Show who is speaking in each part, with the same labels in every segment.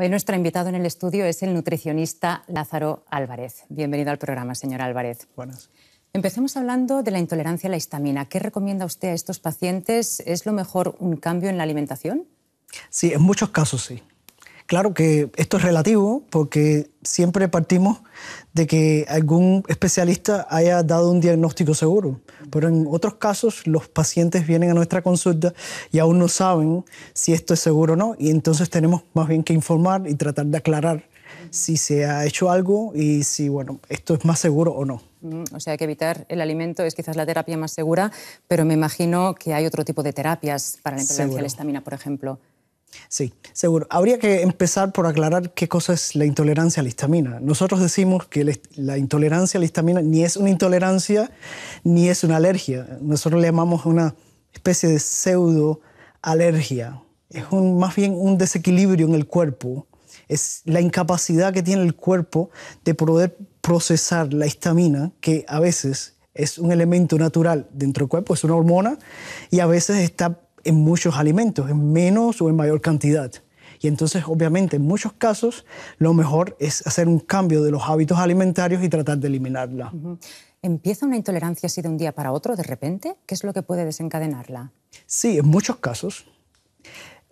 Speaker 1: Hoy nuestro invitado en el estudio es el nutricionista Lázaro Álvarez. Bienvenido al programa, señor Álvarez. Buenas. Empecemos hablando de la intolerancia a la histamina. ¿Qué recomienda usted a estos pacientes? ¿Es lo mejor un cambio en la alimentación?
Speaker 2: Sí, en muchos casos sí. Claro que esto es relativo porque siempre partimos de que algún especialista haya dado un diagnóstico seguro, pero en otros casos los pacientes vienen a nuestra consulta y aún no saben si esto es seguro o no, y entonces tenemos más bien que informar y tratar de aclarar si se ha hecho algo y si bueno, esto es más seguro o no.
Speaker 1: Mm, o sea, que evitar el alimento es quizás la terapia más segura, pero me imagino que hay otro tipo de terapias para la intolerancia a la
Speaker 2: estamina, por ejemplo. Sí, seguro. Habría que empezar por aclarar qué cosa es la intolerancia a la histamina. Nosotros decimos que la intolerancia a la histamina ni es una intolerancia ni es una alergia. Nosotros le llamamos una especie de pseudoalergia. Es un, más bien un desequilibrio en el cuerpo. Es la incapacidad que tiene el cuerpo de poder procesar la histamina, que a veces es un elemento natural dentro del cuerpo, es una hormona, y a veces está en muchos alimentos, en menos o en mayor cantidad. Y entonces, obviamente, en muchos casos, lo mejor es hacer un cambio de los hábitos alimentarios y tratar de eliminarla. ¿Empieza una
Speaker 1: intolerancia así de un día para otro, de repente? ¿Qué es lo que puede desencadenarla?
Speaker 2: Sí, en muchos casos.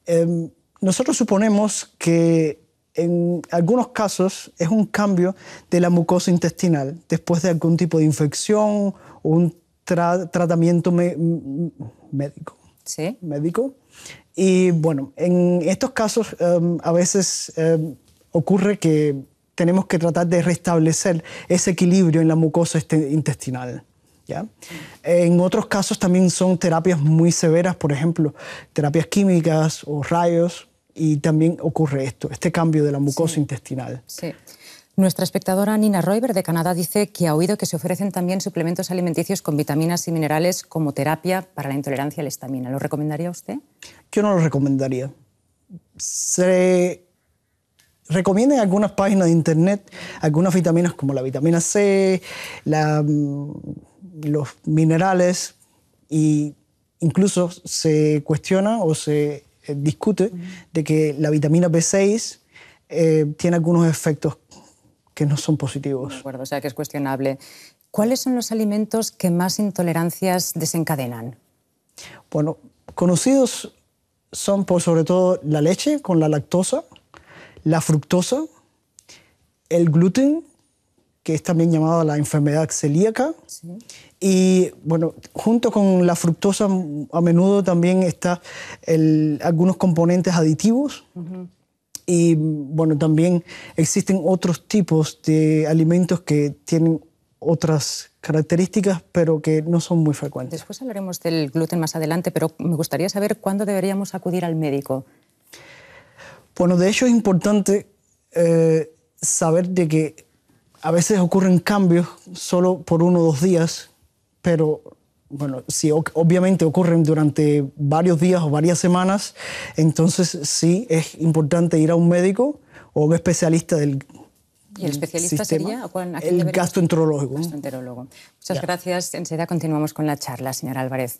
Speaker 2: Em, nosotros suponemos que en algunos casos es un cambio de la mucosa intestinal después de algún tipo de infección o un tratamiento médico. ¿Sí? médico. Y bueno, en estos casos em, a veces em, ocurre que tenemos que tratar de restablecer ese equilibrio en la mucosa este, intestinal. ¿Ya? En otros casos también son terapias muy severas, por ejemplo, terapias químicas o rayos, y también ocurre esto, este cambio de la mucosa intestinal.
Speaker 1: Sí. Nuestra espectadora Nina Royber de Canadá dice que ha oído que se ofrecen también suplementos alimenticios con vitaminas y minerales como terapia para la intolerancia a la estamina. ¿Lo recomendaría usted?
Speaker 2: Yo no lo recomendaría. Se recomienda en algunas páginas de internet algunas vitaminas como la vitamina C, mm, los minerales e incluso se cuestiona o se eh, discute de que la vitamina B6 eh, tiene algunos efectos que no son positivos. De
Speaker 1: acuerdo, o sea que es cuestionable.
Speaker 2: ¿Cuáles son los
Speaker 1: alimentos que más intolerancias desencadenan?
Speaker 2: Bueno, conocidos son por sobre todo la leche con la lactosa, la fructosa, el gluten, que es también llamada la enfermedad celíaca. Y bueno, junto con la fructosa a menudo también está algunos componentes aditivos. Y bueno, también existen otros tipos de alimentos que tienen otras características, pero que no son muy frecuentes.
Speaker 1: Después hablaremos del gluten más adelante, pero me gustaría saber cuándo deberíamos acudir al médico.
Speaker 2: Bueno, de hecho es importante eh, saber de que a veces ocurren cambios solo por uno o dos días, pero bueno, si obviamente ocurren durante varios días o varias semanas, entonces sí es importante ir a un médico o un especialista del,
Speaker 1: ¿Y el especialista sería? el gastroenterólogo. Muchas
Speaker 2: gracias. Enseguida continuamos con la charla, señor Álvarez.